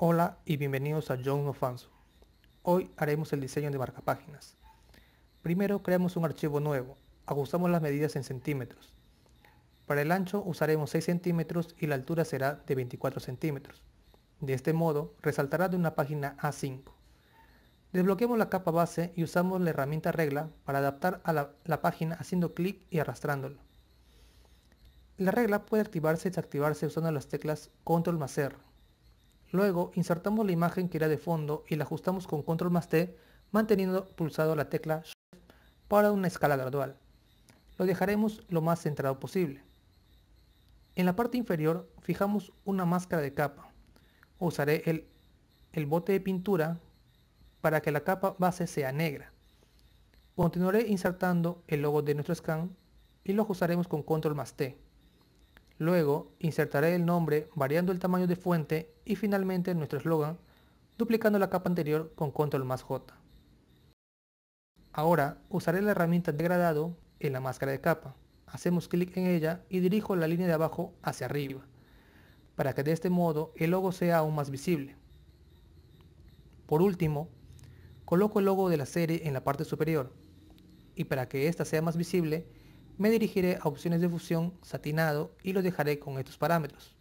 Hola y bienvenidos a John Ofanso. Hoy haremos el diseño de marcapáginas. Primero creamos un archivo nuevo, ajustamos las medidas en centímetros. Para el ancho usaremos 6 centímetros y la altura será de 24 centímetros. De este modo resaltará de una página A5. Desbloqueamos la capa base y usamos la herramienta regla para adaptar a la, página haciendo clic y arrastrándolo. La regla puede activarse y desactivarse usando las teclas Control más R. Luego insertamos la imagen que era de fondo y la ajustamos con Control más T manteniendo pulsado la tecla Shift para una escala gradual. Lo dejaremos lo más centrado posible. En la parte inferior fijamos una máscara de capa. Usaré el, el bote de pintura para que la capa base sea negra. Continuaré insertando el logo de nuestro scan y lo ajustaremos con Control más T. Luego insertaré el nombre variando el tamaño de fuente y finalmente nuestro eslogan duplicando la capa anterior con control más J. Ahora usaré la herramienta degradado en la máscara de capa. Hacemos clic en ella y dirijo la línea de abajo hacia arriba para que de este modo el logo sea aún más visible. Por último, coloco el logo de la serie en la parte superior y para que ésta sea más visible me dirigiré a opciones de fusión satinado y lo dejaré con estos parámetros.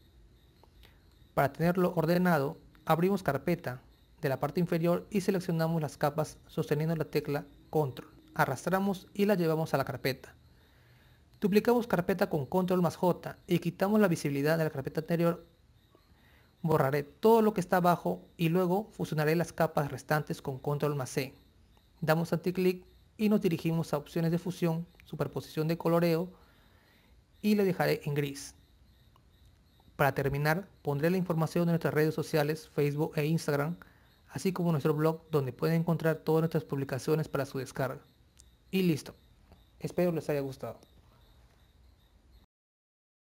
Para tenerlo ordenado, abrimos carpeta de la parte inferior y seleccionamos las capas sosteniendo la tecla control. Arrastramos y la llevamos a la carpeta. Duplicamos carpeta con control más J y quitamos la visibilidad de la carpeta anterior. Borraré todo lo que está abajo y luego fusionaré las capas restantes con control más C. Damos anticlic y nos dirigimos a opciones de fusión, superposición de coloreo y le dejaré en gris. Para terminar, pondré la información de nuestras redes sociales, Facebook e Instagram, así como nuestro blog donde pueden encontrar todas nuestras publicaciones para su descarga. Y listo. Espero les haya gustado.